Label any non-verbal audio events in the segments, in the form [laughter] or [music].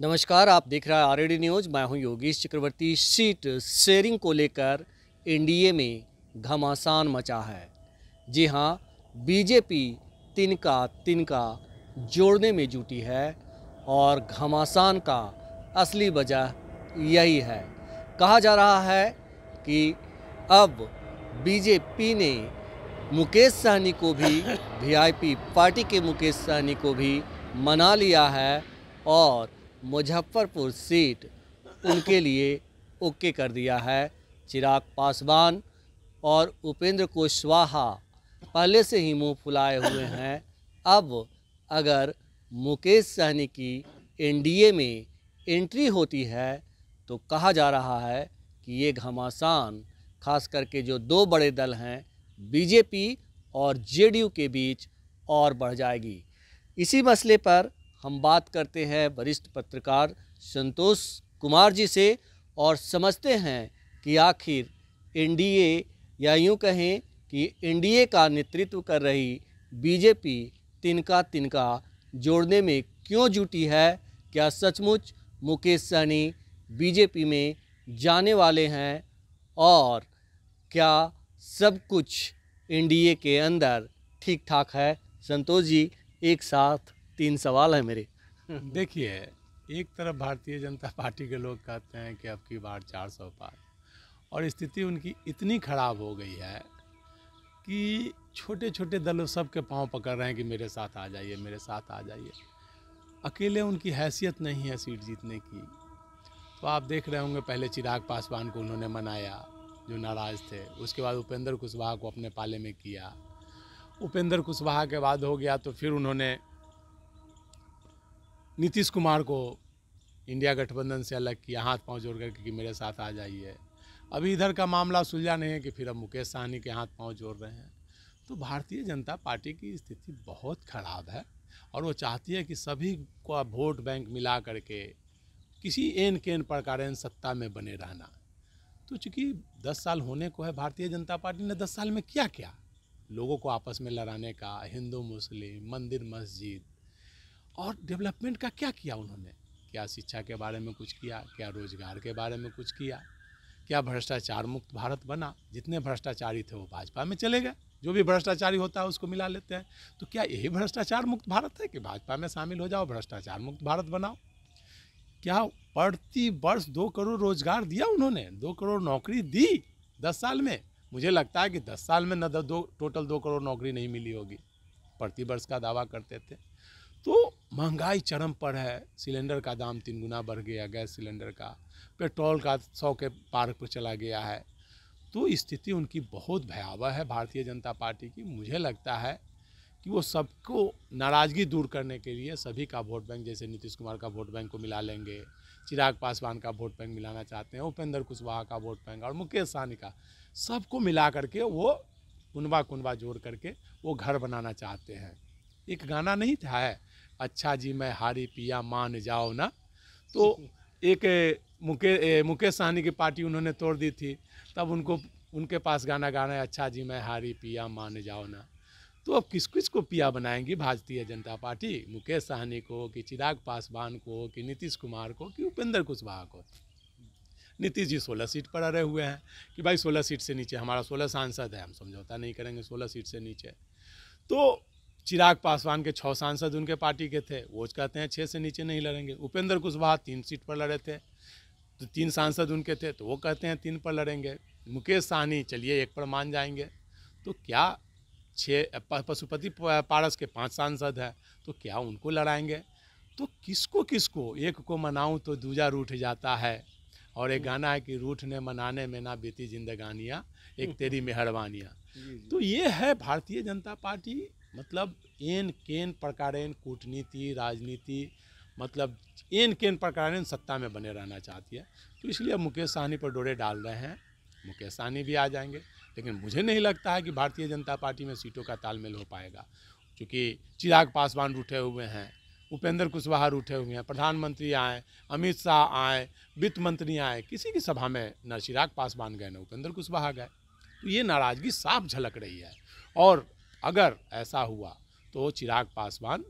नमस्कार आप देख रहे हैं आर न्यूज़ मैं हूं योगेश चक्रवर्ती सीट शेयरिंग को लेकर एनडीए में घमासान मचा है जी हां बीजेपी तिनका तिनका जोड़ने में जुटी है और घमासान का असली वजह यही है कहा जा रहा है कि अब बीजेपी ने मुकेश सहनी को भी वीआईपी [laughs] पार्टी के मुकेश सहनी को भी मना लिया है और मुजफ्फरपुर सीट उनके लिए ओके कर दिया है चिराग पासवान और उपेंद्र कुशवाहा पहले से ही मुंह फुलाए हुए हैं अब अगर मुकेश सहनी की एनडीए में एंट्री होती है तो कहा जा रहा है कि ये घमासान खास करके जो दो बड़े दल हैं बीजेपी और जेडीयू के बीच और बढ़ जाएगी इसी मसले पर हम बात करते हैं वरिष्ठ पत्रकार संतोष कुमार जी से और समझते हैं कि आखिर एनडीए या यूं कहें कि एनडीए का नेतृत्व कर रही बीजेपी तिनका तिनका जोड़ने में क्यों जुटी है क्या सचमुच मुकेश सहनी बीजेपी में जाने वाले हैं और क्या सब कुछ एनडीए के अंदर ठीक ठाक है संतोष जी एक साथ तीन सवाल हैं मेरे देखिए एक तरफ भारतीय जनता पार्टी के लोग कहते हैं कि अब की बार चार सौ पार और स्थिति उनकी इतनी खराब हो गई है कि छोटे छोटे दल सबके पाँव पकड़ रहे हैं कि मेरे साथ आ जाइए मेरे साथ आ जाइए अकेले उनकी हैसियत नहीं है सीट जीतने की तो आप देख रहे होंगे पहले चिराग पासवान को उन्होंने मनाया जो नाराज़ थे उसके बाद उपेंद्र कुशवाहा को अपने पाले में किया उपेंद्र कुशवाहा के बाद हो गया तो फिर उन्होंने नीतीश कुमार को इंडिया गठबंधन से अलग किया हाथ पाँव जोड़ करके कि मेरे साथ आ जाइए अभी इधर का मामला सुलझा नहीं है कि फिर अब मुकेश सहनी के हाथ पाँव जोड़ रहे हैं तो भारतीय जनता पार्टी की स्थिति बहुत खराब है और वो चाहती है कि सभी को वोट बैंक मिला करके किसी एन केन प्रकार सत्ता में बने रहना तो चूँकि दस साल होने को है भारतीय जनता पार्टी ने दस साल में क्या क्या लोगों को आपस में लड़ाने का हिंदू मुस्लिम मंदिर मस्जिद और डेवलपमेंट का क्या किया उन्होंने क्या शिक्षा के बारे में कुछ किया क्या रोजगार के बारे में कुछ किया क्या भ्रष्टाचार मुक्त भारत बना जितने भ्रष्टाचारी थे वो भाजपा में चले गए जो भी भ्रष्टाचारी होता है उसको मिला लेते हैं तो क्या यही भ्रष्टाचार मुक्त भारत है कि भाजपा में शामिल हो जाओ भ्रष्टाचार मुक्त भारत बनाओ क्या प्रति वर्ष दो करोड़ रोजगार दिया उन्होंने दो करोड़ नौकरी दी दस साल में मुझे लगता है कि दस साल में न दो टोटल दो करोड़ नौकरी नहीं मिली होगी प्रति वर्ष का दावा करते थे तो महंगाई चरम पर है सिलेंडर का दाम तीन गुना बढ़ गया गैस सिलेंडर का पेट्रोल का सौ के पार पर चला गया है तो स्थिति उनकी बहुत भयावह है भारतीय जनता पार्टी की मुझे लगता है कि वो सबको नाराज़गी दूर करने के लिए सभी का वोट बैंक जैसे नीतीश कुमार का वोट बैंक को मिला लेंगे चिराग पासवान का वोट बैंक मिलाना चाहते हैं उपेंद्र कुशवाहा का वोट बैंक और मुकेश सहनी का सबको मिला करके वो कुनबा कुनबा जोड़ करके वो घर बनाना चाहते हैं एक गाना नहीं था है अच्छा जी मैं हारी पिया मान जाओ ना तो एक मुके मुकेश सहनी की पार्टी उन्होंने तोड़ दी थी तब उनको उनके पास गाना गाना है अच्छा जी मैं हारी पिया मान जाओ ना तो अब किस किस को पिया बनाएंगी भारतीय जनता पार्टी मुकेश सहनी को कि चिराग पासवान को कि नीतीश कुमार को कि उपेंद्र कुशवाहा को नीतीश जी सोलह सीट पर अड़े हुए हैं कि भाई सोलह सीट से नीचे हमारा सोलह सांसद है हम समझौता नहीं करेंगे सोलह सीट से नीचे तो चिराग पासवान के छः सांसद उनके पार्टी के थे वो कहते हैं छः से नीचे नहीं लड़ेंगे उपेंद्र कुशवाहा तीन सीट पर लड़े थे तो तीन सांसद उनके थे तो वो कहते हैं तीन पर लड़ेंगे मुकेश साहनी चलिए एक पर मान जाएंगे तो क्या छः पशुपति पारस के पांच सांसद हैं तो क्या उनको लड़ाएंगे तो किसको किसको एक को मनाऊं तो दूजा रूठ जाता है और एक गाना है कि रूठ ने मनाने में ना बीती जिंदगानियाँ एक तेरी मेहरबानियाँ तो ये है भारतीय जनता पार्टी मतलब एन केन प्रकार कूटनीति राजनीति मतलब एन केन प्रकार सत्ता में बने रहना चाहती है तो इसलिए मुकेश सहनी पर डोरे डाल रहे हैं मुकेश सहनी भी आ जाएंगे लेकिन मुझे नहीं लगता है कि भारतीय जनता पार्टी में सीटों का तालमेल हो पाएगा क्योंकि चिराग पासवान रूठे हुए हैं उपेंद्र कुशवाहा रूठे हुए हैं प्रधानमंत्री आए अमित शाह आए वित्त मंत्री आए किसी की सभा में न चिराग पासवान गए न उपेंद्र कुशवाहा गए तो ये नाराज़गी साफ झलक रही है और अगर ऐसा हुआ तो चिराग पासवान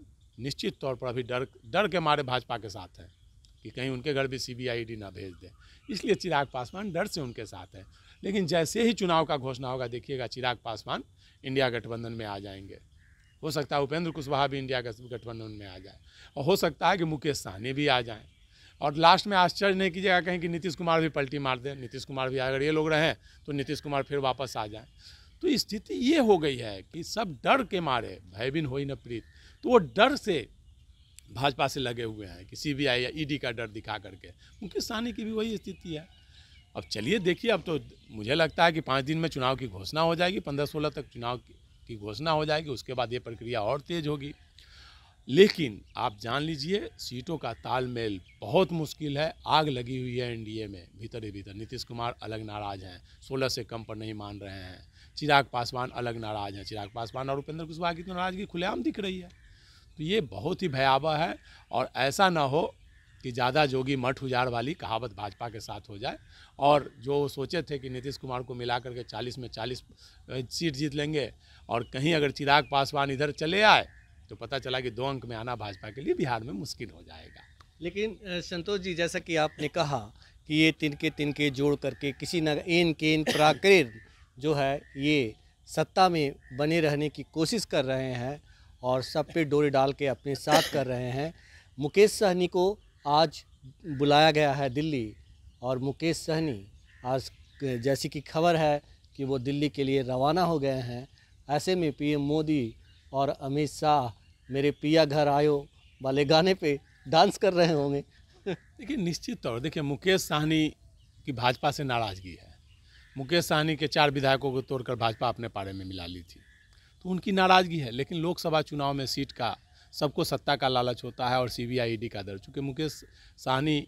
निश्चित तौर पर अभी डर डर के मारे भाजपा के साथ हैं कि कहीं उनके घर भी सीबीआईडी ना भेज दें इसलिए चिराग पासवान डर से उनके साथ हैं लेकिन जैसे ही चुनाव का घोषणा होगा देखिएगा चिराग पासवान इंडिया गठबंधन में आ जाएंगे हो सकता है उपेंद्र कुशवाहा भी इंडिया गठबंधन में आ जाए और हो सकता है कि मुकेश सहनी भी आ जाएँ और लास्ट में आश्चर्य नहीं कीजिएगा कहीं कि नीतीश कुमार भी पलटी मार दें नीतीश कुमार भी अगर ये लोग रहें तो नीतीश कुमार फिर वापस आ जाएँ तो स्थिति ये हो गई है कि सब डर के मारे भयभीन हो ही न प्रीत तो वो डर से भाजपा से लगे हुए हैं कि सी या ईडी e का डर दिखा करके मुकेश सहनी की भी वही स्थिति है अब चलिए देखिए अब तो मुझे लगता है कि पाँच दिन में चुनाव की घोषणा हो जाएगी पंद्रह सोलह तक चुनाव की घोषणा हो जाएगी उसके बाद ये प्रक्रिया और तेज होगी लेकिन आप जान लीजिए सीटों का तालमेल बहुत मुश्किल है आग लगी हुई है एनडीए में भीतर ही भीतर नीतीश कुमार अलग नाराज हैं सोलह से कम पर नहीं मान रहे हैं चिराग पासवान अलग नाराज़ हैं चिराग पासवान और उपेंद्र कुशवाहा की तो नाराज़गी खुलेआम दिख रही है तो ये बहुत ही भयावह है और ऐसा ना हो कि ज़्यादा जोगी मठ उजाड़ वाली कहावत भाजपा के साथ हो जाए और जो सोचे थे कि नीतीश कुमार को मिला करके चालीस में चालीस सीट जीत लेंगे और कहीं अगर चिराग पासवान इधर चले आए तो पता चला कि दो अंक में आना भाजपा के लिए बिहार में मुश्किल हो जाएगा लेकिन संतोष जी जैसा कि आपने कहा कि ये तिनके तिनके जोड़ करके किसी न एन इन प्राकृत [laughs] जो है ये सत्ता में बने रहने की कोशिश कर रहे हैं और सब पे डोरे डाल के अपने साथ कर रहे हैं मुकेश सहनी को आज बुलाया गया है दिल्ली और मुकेश सहनी आज जैसी कि खबर है कि वो दिल्ली के लिए रवाना हो गए हैं ऐसे में पीएम मोदी और अमित शाह मेरे पिया घर आयो वाले गाने पे डांस कर रहे होंगे [laughs] देखिए निश्चित तौर देखिए मुकेश सहनी की भाजपा से नाराज़गी है मुकेश सहनी के चार विधायकों को तोड़कर भाजपा अपने पारे में मिला ली थी तो उनकी नाराज़गी है लेकिन लोकसभा चुनाव में सीट का सबको सत्ता का लालच होता है और सी बी e का दर चूँकि मुकेश सहनी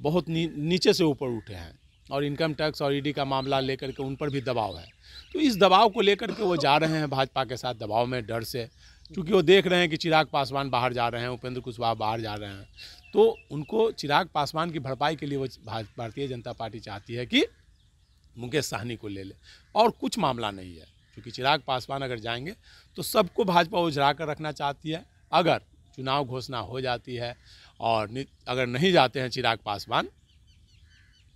बहुत नी, नीचे से ऊपर उठे हैं और इनकम टैक्स और ईडी e का मामला लेकर के उन पर भी दबाव है तो इस दबाव को लेकर के वो जा रहे हैं भाजपा के साथ दबाव में डर से क्योंकि वो देख रहे हैं कि चिराग पासवान बाहर जा रहे हैं उपेंद्र कुशवाहा बाहर जा रहे हैं तो उनको चिराग पासवान की भरपाई के लिए वो भारतीय जनता पार्टी चाहती है कि मुकेश साहनी को ले ले और कुछ मामला नहीं है क्योंकि चिराग पासवान अगर जाएंगे तो सबको भाजपा उजरा कर रखना चाहती है अगर चुनाव घोषणा हो जाती है और अगर नहीं जाते हैं चिराग पासवान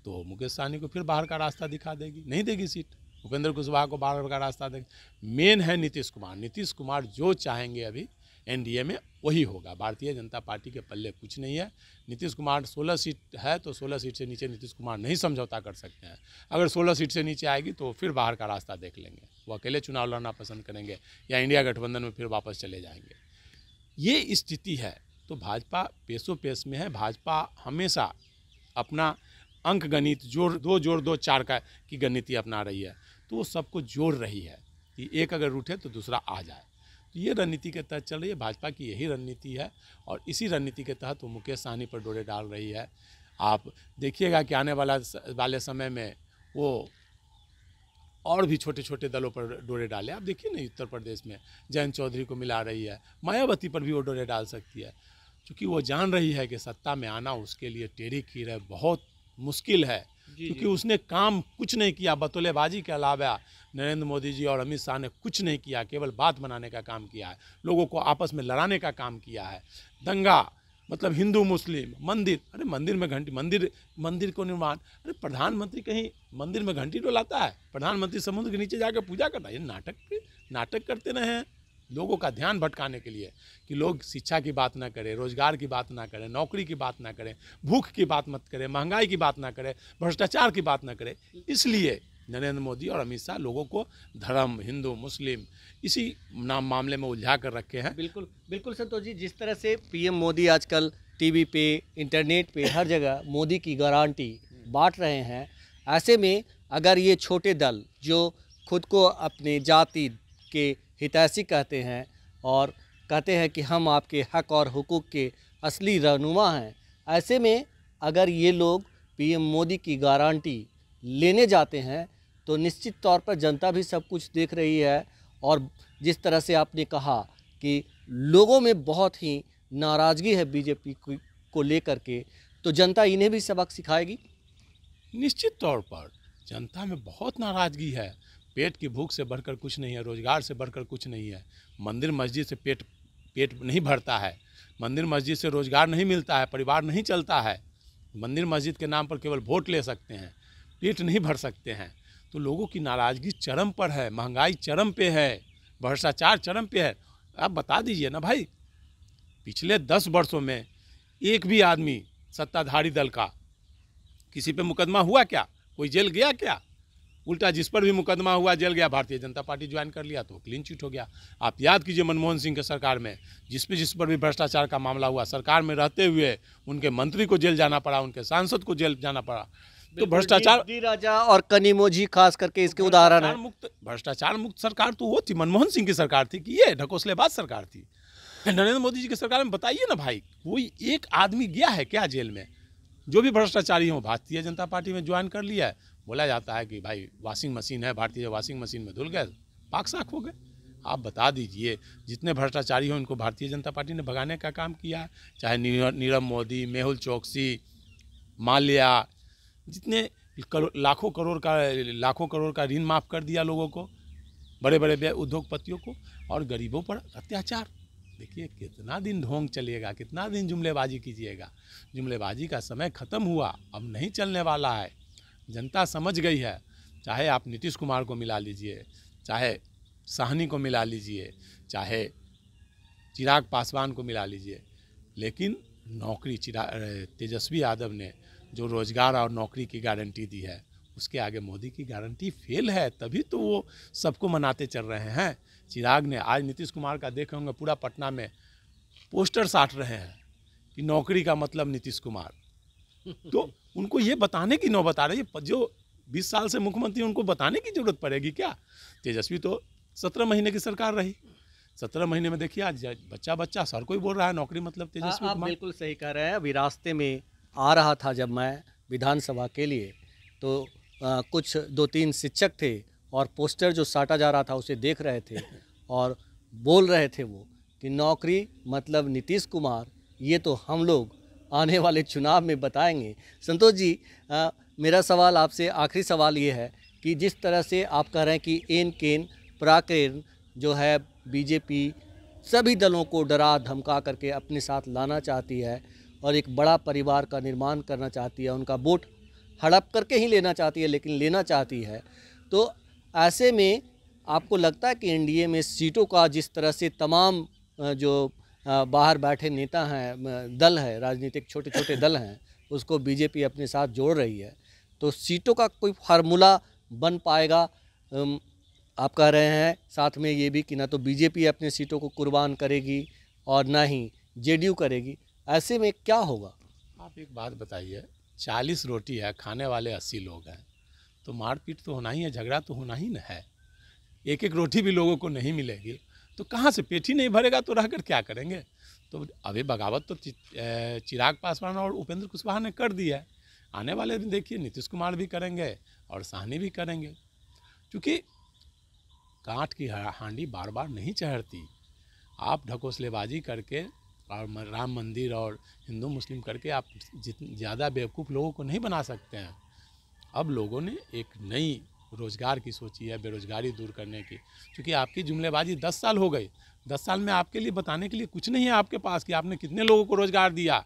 तो मुकेश साहनी को फिर बाहर का रास्ता दिखा देगी नहीं देगी सीट भूपेंद्र कुशवाहा को बाहर का रास्ता देगी मेन है नीतीश कुमार नीतीश कुमार जो चाहेंगे अभी एनडीए में वही होगा भारतीय जनता पार्टी के पल्ले कुछ नहीं है नीतीश कुमार 16 सीट है तो 16 सीट से नीचे नीतीश कुमार नहीं समझौता कर सकते हैं अगर 16 सीट से नीचे आएगी तो फिर बाहर का रास्ता देख लेंगे वो अकेले चुनाव लड़ना पसंद करेंगे या इंडिया गठबंधन में फिर वापस चले जाएंगे ये स्थिति है तो भाजपा पेशो पेश में है भाजपा हमेशा अपना अंक गणित जोड़ दो जोड़ दो चार का की गणित अपना रही है तो वो सबको जोड़ रही है कि एक अगर रूठे तो दूसरा आ जाए ये रणनीति के तहत चल रही है भाजपा की यही रणनीति है और इसी रणनीति के तहत वो मुकेश सहनी पर डोरे डाल रही है आप देखिएगा कि आने वाला वाले समय में वो और भी छोटे छोटे दलों पर डोरे डाले आप देखिए ना उत्तर प्रदेश में जयंत चौधरी को मिला रही है मायावती पर भी वो डोरे डाल सकती है क्योंकि वो जान रही है कि सत्ता में आना उसके लिए टेढ़ी खीर है बहुत मुश्किल है क्योंकि उसने काम कुछ नहीं किया बतौलेबाजी के अलावा नरेंद्र मोदी जी और अमित शाह ने कुछ नहीं किया केवल बात बनाने का काम किया है लोगों को आपस में लड़ाने का काम किया है दंगा मतलब हिंदू मुस्लिम मंदिर अरे मंदिर में घंटी मंदिर मंदिर को निर्माण अरे प्रधानमंत्री कहीं मंदिर में घंटी डोलाता है प्रधानमंत्री समुद्र के नीचे जाकर पूजा करता है ये नाटक नाटक करते रहे हैं लोगों का ध्यान भटकाने के लिए कि लोग शिक्षा की बात ना करें रोजगार की बात ना करें नौकरी की बात ना करें भूख की बात मत करें महंगाई की बात ना करें भ्रष्टाचार की बात ना करें इसलिए नरेंद्र मोदी और अमित शाह लोगों को धर्म हिंदू मुस्लिम इसी नाम मामले में उलझा कर रखे हैं बिल्कुल बिल्कुल संतोष जी जिस तरह से पीएम मोदी आजकल टीवी पे इंटरनेट पे हर जगह मोदी की गारंटी बांट रहे हैं ऐसे में अगर ये छोटे दल जो खुद को अपने जाति के हितैषी कहते हैं और कहते हैं कि हम आपके हक और हकूक़ के असली रहनुमा हैं ऐसे में अगर ये लोग पीएम मोदी की गारंटी लेने जाते हैं तो निश्चित तौर पर जनता भी सब कुछ देख रही है और जिस तरह से आपने कहा कि लोगों में बहुत ही नाराज़गी है बीजेपी को लेकर के तो जनता इन्हें भी सबक सिखाएगी निश्चित तौर पर जनता में बहुत नाराज़गी है पेट की भूख से बढ़कर कुछ नहीं है रोज़गार से बढ़कर कुछ नहीं है मंदिर मस्जिद से पेट पेट नहीं भरता है मंदिर मस्जिद से रोज़गार नहीं मिलता है परिवार नहीं चलता है मंदिर मस्जिद के नाम पर केवल वोट ले सकते हैं पेट नहीं भर सकते हैं तो लोगों की नाराज़गी चरम पर है महंगाई चरम पे है भ्रष्टाचार चरम पे है आप बता दीजिए ना भाई पिछले दस वर्षों में एक भी आदमी सत्ताधारी दल का किसी पे मुकदमा हुआ क्या कोई जेल गया क्या उल्टा जिस पर भी मुकदमा हुआ जल गया भारतीय जनता पार्टी ज्वाइन कर लिया तो क्लीन चिट हो गया आप याद कीजिए मनमोहन सिंह के सरकार में जिस पर जिस पर भी भ्रष्टाचार का मामला हुआ सरकार में रहते हुए उनके मंत्री को जेल जाना पड़ा उनके सांसद को जेल जाना पड़ा तो भ्रष्टाचार राजा और कनीमोजी खास करके इसके उदाहरण है मुक्त भ्रष्टाचार मुक्त सरकार तो वो थी मनमोहन सिंह की सरकार थी कि ये ढकोसलेबाज सरकार थी नरेंद्र मोदी जी की सरकार में बताइए ना भाई कोई एक आदमी गया है क्या जेल में जो भी भ्रष्टाचारी हो भारतीय जनता पार्टी में ज्वाइन कर लिया है बोला जाता है कि भाई वॉशिंग मशीन है भारतीय वॉशिंग मशीन में धुल गए पाक साख हो गए आप बता दीजिए जितने भ्रष्टाचारी हैं उनको भारतीय जनता पार्टी ने भगाने का काम किया है चाहे नीरव मोदी मेहुल चौकसी माल्या जितने करो, लाखों करोड़ का लाखों करोड़ का ऋण माफ़ कर दिया लोगों को बड़े बड़े उद्योगपतियों को और गरीबों पर अत्याचार देखिए कितना दिन ढोंग चलिएगा कितना दिन जुमलेबाजी कीजिएगा जुमलेबाजी का समय ख़त्म हुआ अब नहीं चलने वाला है जनता समझ गई है चाहे आप नीतीश कुमार को मिला लीजिए चाहे साहनी को मिला लीजिए चाहे चिराग पासवान को मिला लीजिए लेकिन नौकरी चिरा तेजस्वी यादव ने जो रोजगार और नौकरी की गारंटी दी है उसके आगे मोदी की गारंटी फेल है तभी तो वो सबको मनाते चल रहे हैं चिराग ने आज नीतीश कुमार का देखे होंगे पूरा पटना में पोस्टर साट रहे हैं कि नौकरी का मतलब नीतीश कुमार तो उनको ये बताने की नौबत आ रही है जो बीस साल से मुख्यमंत्री उनको बताने की जरूरत पड़ेगी क्या तेजस्वी तो सत्रह महीने की सरकार रही सत्रह महीने में देखिए आज बच्चा बच्चा सर कोई बोल रहा है नौकरी मतलब हाँ, तेजस्वी आप बिल्कुल सही कह रहे हैं अभी रास्ते में आ रहा था जब मैं विधानसभा के लिए तो आ, कुछ दो तीन शिक्षक थे और पोस्टर जो साटा जा रहा था उसे देख रहे थे और बोल रहे थे वो कि नौकरी मतलब नीतीश कुमार ये तो हम लोग आने वाले चुनाव में बताएंगे संतोष जी आ, मेरा सवाल आपसे आखिरी सवाल ये है कि जिस तरह से आप कह रहे हैं कि एन केन प्राकेन जो है बीजेपी सभी दलों को डरा धमका करके अपने साथ लाना चाहती है और एक बड़ा परिवार का निर्माण करना चाहती है उनका वोट हड़प करके ही लेना चाहती है लेकिन लेना चाहती है तो ऐसे में आपको लगता है कि एनडीए में सीटों का जिस तरह से तमाम जो बाहर बैठे नेता हैं दल है राजनीतिक छोटे छोटे दल हैं उसको बीजेपी अपने साथ जोड़ रही है तो सीटों का कोई फार्मूला बन पाएगा आप कह रहे हैं साथ में ये भी कि ना तो बीजेपी अपने सीटों को कुर्बान करेगी और ना ही जेडीयू करेगी ऐसे में क्या होगा आप एक बात बताइए चालीस रोटी है खाने वाले अस्सी लोग हैं तो मारपीट तो होना ही है झगड़ा तो होना ही ना है एक एक रोटी भी लोगों को नहीं मिलेगी तो कहाँ से पेट ही नहीं भरेगा तो रहकर क्या करेंगे तो अभी बगावत तो चिराग पासवान और उपेंद्र कुशवाहा ने कर दिया है आने वाले दिन देखिए नीतीश कुमार भी करेंगे और साहनी भी करेंगे क्योंकि काट की हांडी बार बार नहीं चढ़ती आप ढकोसलेबाजी करके और राम मंदिर और हिंदू मुस्लिम करके आप जितने ज़्यादा बेवकूफ़ लोगों को नहीं बना सकते हैं अब लोगों ने एक नई रोज़गार की सोची है बेरोज़गारी दूर करने की क्योंकि आपकी जुमलेबाजी दस साल हो गई दस साल में आपके लिए बताने के लिए कुछ नहीं है आपके पास कि आपने कितने लोगों को रोज़गार दिया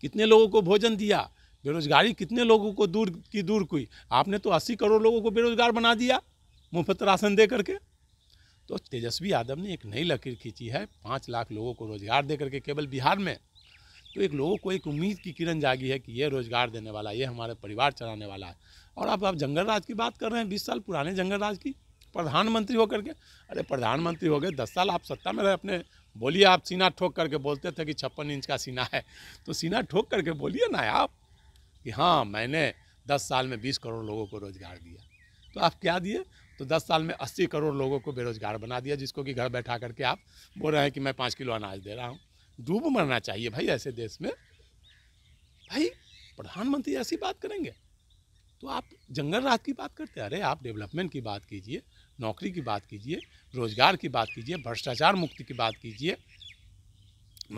कितने लोगों को भोजन दिया बेरोजगारी कितने लोगों को दूर की दूर हुई आपने तो अस्सी करोड़ लोगों को बेरोजगार बना दिया मुफ्त राशन दे करके तो तेजस्वी यादव ने एक नई लकीर खींची है पाँच लाख लोगों को रोजगार दे करके केवल बिहार में तो एक लोगों को एक उम्मीद की किरण जागी है कि ये रोजगार देने वाला ये हमारे परिवार चलाने वाला है और आप आप जंगल राज की बात कर रहे हैं बीस साल पुराने जंगल राज की प्रधानमंत्री होकर के अरे प्रधानमंत्री हो गए दस साल आप सत्ता में रहे अपने बोलिए आप सीना ठोक करके बोलते थे कि छप्पन इंच का सीना है तो सीना ठोक करके बोलिए ना आप कि हाँ मैंने दस साल में बीस करोड़ लोगों को रोज़गार दिया तो आप क्या दिए तो दस साल में अस्सी करोड़ लोगों को बेरोज़गार बना दिया जिसको कि घर बैठा करके आप बोल रहे हैं कि मैं पाँच किलो अनाज दे रहा हूँ डूब मरना चाहिए भाई ऐसे देश में भाई प्रधानमंत्री ऐसी बात करेंगे तो आप जंगल राज की बात करते अरे आप डेवलपमेंट की बात कीजिए नौकरी की बात कीजिए रोजगार की बात कीजिए भ्रष्टाचार मुक्ति की बात कीजिए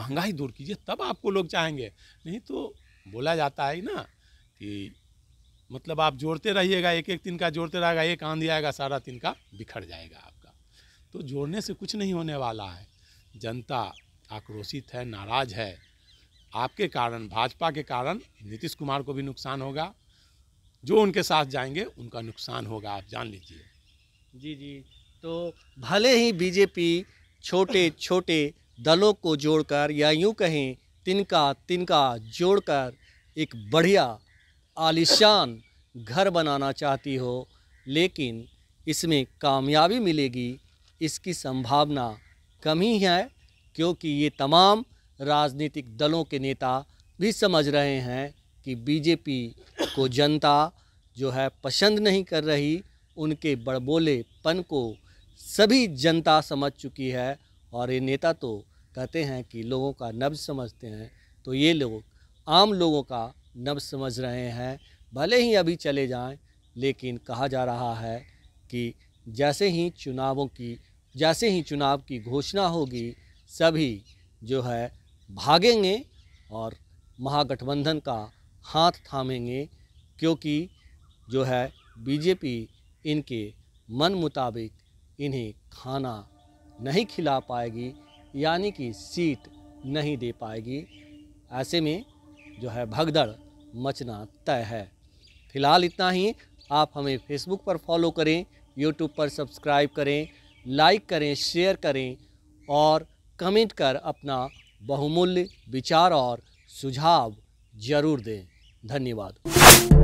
महंगाई दूर कीजिए तब आपको लोग चाहेंगे नहीं तो बोला जाता है ना कि मतलब आप जोड़ते रहिएगा एक एक दिन का जोड़ते रहेगा एक आंधी आएगा सारा दिन का बिखर जाएगा आपका तो जोड़ने से कुछ नहीं होने वाला है जनता आक्रोशित है नाराज है आपके कारण भाजपा के कारण नीतीश कुमार को भी नुकसान होगा जो उनके साथ जाएंगे उनका नुकसान होगा आप जान लीजिए जी जी तो भले ही बीजेपी छोटे छोटे दलों को जोड़कर या यूं कहें तिनका तिनका जोड़कर एक बढ़िया आलिशान घर बनाना चाहती हो लेकिन इसमें कामयाबी मिलेगी इसकी संभावना कम ही है क्योंकि ये तमाम राजनीतिक दलों के नेता भी समझ रहे हैं कि बीजेपी को जनता जो है पसंद नहीं कर रही उनके बड़बोलेपन को सभी जनता समझ चुकी है और ये नेता तो कहते हैं कि लोगों का नब्ज समझते हैं तो ये लोग आम लोगों का नब्ज समझ रहे हैं भले ही अभी चले जाएं लेकिन कहा जा रहा है कि जैसे ही चुनावों की जैसे ही चुनाव की घोषणा होगी सभी जो है भागेंगे और महागठबंधन का हाथ थामेंगे क्योंकि जो है बीजेपी इनके मन मुताबिक इन्हें खाना नहीं खिला पाएगी यानी कि सीट नहीं दे पाएगी ऐसे में जो है भगदड़ मचना तय है फिलहाल इतना ही आप हमें फेसबुक पर फॉलो करें यूट्यूब पर सब्सक्राइब करें लाइक करें शेयर करें और कमेंट कर अपना बहुमूल्य विचार और सुझाव जरूर दें धन्यवाद